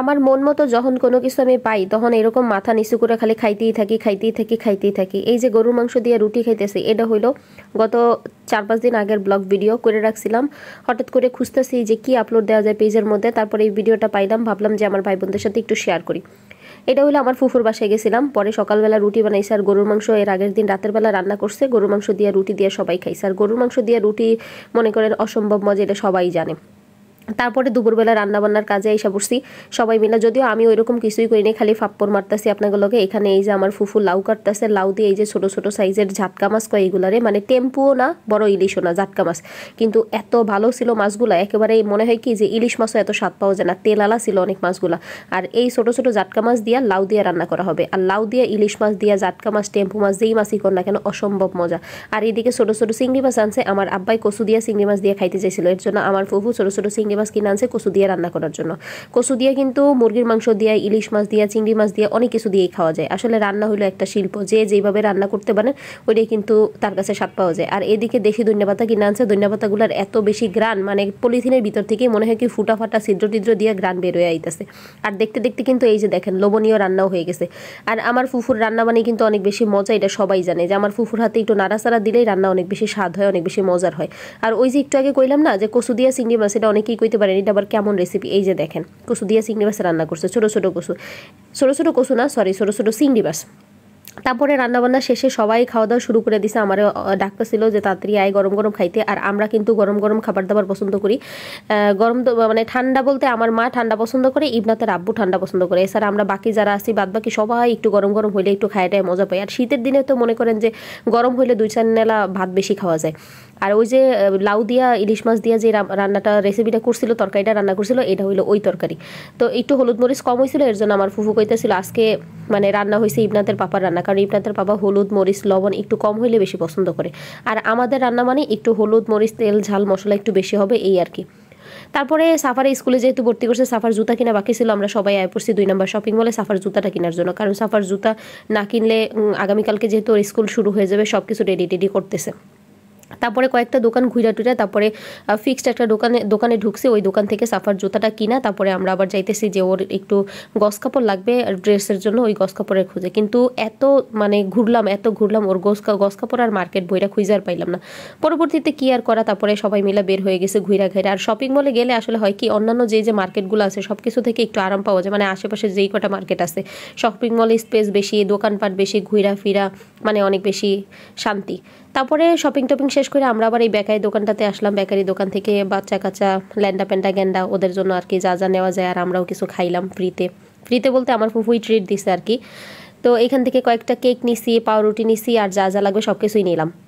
আমার মন মতো যখন কোনো কিছু আমি পাই তখন এরকম মাথা নিচু করে খালি খাইতেই থাকি খাইতেই থাকি খাইতেই থাকি এই যে গরুর মাংস দিয়ে রুটি খাইতেছি এটা হইলো গত চার পাঁচ দিন আগের ব্লগ ভিডিও করে রাখছিলাম হঠাৎ করে খুঁজতেছি যে কি আপলোড দেওয়া যায় পেজের মধ্যে তারপরে এই ভিডিওটা পাইলাম ভাবলাম যে আমার ভাই বোনদের সাথে একটু শেয়ার করি এটা হলো আমার ফুফুর বাসায় গেছিলাম পরে সকালবেলা রুটি বানাইছে আর গরুর মাংস এর আগের দিন রাতের বেলা রান্না করছে গরুর মাংস দিয়ে রুটি দিয়ে সবাই খাইছে আর গরুর মাংস দিয়ে রুটি মনে করেন অসম্ভব মজা এটা সবাই জানে তারপরে দুপুরবেলা রান্নাবান্নার কাজে এসে পড়ছি সবাই মিলে যদিও আমি ওই রকম কিছুই করিনি খালি ফাপ্পর মারতেছি আপনাগুলোকে এখানে এই যে আমার ফুফু লাউ কাটতেছে লাউ দিয়ে এই যে ছোট ছোট সাইজের ঝাটকা মাছ কয় এগুলারে মানে টেম্পুও না বড় ইলিশও না ঝাটকা মাছ কিন্তু এত ভালো ছিল মাছগুলা একেবারে মনে হয় কি যে ইলিশ মাছও এত স্বাদ পাওয়া যায় না তেলালা ছিল অনেক মাছগুলা আর এই ছোট ছোট জাটকা মাছ দিয়া লাউ দিয়ে রান্না করা হবে আর লাউ দিয়ে ইলিশ মাছ দিয়া ঝাটকা মাছ টেম্পু মাছ যেই মাছই কর না কেন অসম্ভব মজা আর এদিকে ছোট ছোট চিংড়ি মাছ আনছে আমার আব্বাই কচু দিয়া চিংড়ি মাছ দিয়ে খাইতে চাইছিল এর জন্য আমার ফুফু ছোট ছোট চিংড়ি বাস কিনে আনছে কচু দিয়ে রান্না করার জন্য কচু দিয়ে কিন্তু মুরগির মাংস দিয়ে ইলিশ মাছ দিয়ে চিংড়ি মাছ দিয়ে অনেক কিছু দিয়েই খাওয়া যায় আসলে রান্না হলো একটা শিল্প যে যেভাবে রান্না করতে পারেন ওইটাই কিন্তু তার কাছে স্বাদ পাওয়া যায় আর এদিকে দেশি ধন্যবাতা কিনে আনছে ধন্যবাতাগুলোর এত বেশি গ্রান মানে পলিথিনের ভিতর থেকে মনে হয় কি ফুটা ফাটা ছিদ্র টিদ্র দিয়ে গ্রান বেরোয় আইতেছে আর দেখতে দেখতে কিন্তু এই যে দেখেন লোবনীয় রান্নাও হয়ে গেছে আর আমার ফুফুর রান্না মানে কিন্তু অনেক বেশি মজা এটা সবাই জানে যে আমার ফুফুর হাতে একটু নাড়াচাড়া দিলেই রান্না অনেক বেশি স্বাদ হয় অনেক বেশি মজার হয় আর ওই যে একটু আগে কইলাম না যে কচু দিয়া চিংড়ি মাছ এটা অনেকেই কইতে পারেন এটা আবার কেমন রেসিপি এই যে দেখেন কসু দিয়ে চিংড়ি মাছ রান্না করছে ছোটো ছোটো কসু ছোটো ছোটো কসু না সরি ছোটো ছোটো চিংড়ি মাছ তারপরে রান্নাবান্না শেষে সবাই খাওয়া দাওয়া শুরু করে দিছে আমার ছিল যে তাড়াতাড়ি আয় গরম গরম খাইতে আর আমরা কিন্তু গরম গরম খাবার দাবার পছন্দ করি গরম মানে ঠান্ডা বলতে আমার মা ঠান্ডা পছন্দ করে ইবনাতের আব্বু ঠান্ডা পছন্দ করে এছাড়া আমরা বাকি যারা আছি বাদ বাকি সবাই একটু গরম গরম হইলে একটু খাইটাই মজা পাই আর শীতের দিনে তো মনে করেন যে গরম হইলে দুই চার নেলা ভাত বেশি খাওয়া যায় আর ওই যে লাউ দিয়া ইলিশ মাছ দিয়া যে রান্নাটা রেসিপিটা করছিল তরকারিটা রান্না করছিল এটা হইলো ওই তরকারি তো একটু হলুদ মরিচ কম হয়েছিল এর জন্য আমার ফুফু কইতেছিল আজকে মানে রান্না হয়েছে ইবনাতের পাপার রান্না কারণ ইবনাদের বাবা হলুদ মরিচ লবণ একটু কম হইলে বেশি পছন্দ করে আর আমাদের রান্না মানে একটু হলুদ মরিচ তেল ঝাল মশলা একটু বেশি হবে এই আর কি তারপরে সাফার স্কুলে যেহেতু ভর্তি করছে সাফার জুতা কিনা বাকি ছিল আমরা সবাই আয় পড়ছি দুই নম্বর শপিং মলে সাফার জুতাটা কেনার জন্য কারণ সাফার জুতা না কিনলে আগামীকালকে যেহেতু স্কুল শুরু হয়ে যাবে সব কিছু রেডি টেডি করতেছে তারপরে কয়েকটা দোকান ঘুরা টুরা তারপরে ফিক্সড একটা দোকানে দোকানে ঢুকছে ওই দোকান থেকে সাফার জুতাটা কিনা তারপরে আমরা আবার যাইতেছি যে ওর একটু গস কাপড় লাগবে ড্রেসের জন্য ওই গস কাপড়ের খুঁজে কিন্তু এত মানে ঘুরলাম এত ঘুরলাম ওর গস গস কাপড় আর মার্কেট বইটা আর পাইলাম না পরবর্তীতে কি আর করা তারপরে সবাই মিলে বের হয়ে গেছে ঘুরা ঘেরা আর শপিং মলে গেলে আসলে হয় কি অন্যান্য যে যে মার্কেটগুলো আছে সব কিছু থেকে একটু আরাম পাওয়া যায় মানে আশেপাশে যেই কটা মার্কেট আছে শপিং মলে স্পেস বেশি দোকানপাট বেশি ঘুরা ফিরা মানে অনেক বেশি শান্তি তারপরে শপিং টপিং শেষ শেষ করে আমরা আবার এই বেকারি দোকানটাতে আসলাম বেকারি দোকান থেকে বাচ্চা কাচ্চা ল্যান্ডা প্যান্ডা গ্যান্ডা ওদের জন্য আর কি যা যা নেওয়া যায় আর আমরাও কিছু খাইলাম ফ্রিতে ফ্রিতে বলতে আমার ফুফুই ট্রিট দিছে আর কি তো এখান থেকে কয়েকটা কেক নিছি পাউরুটি নিছি আর যা যা লাগবে সব কিছুই নিলাম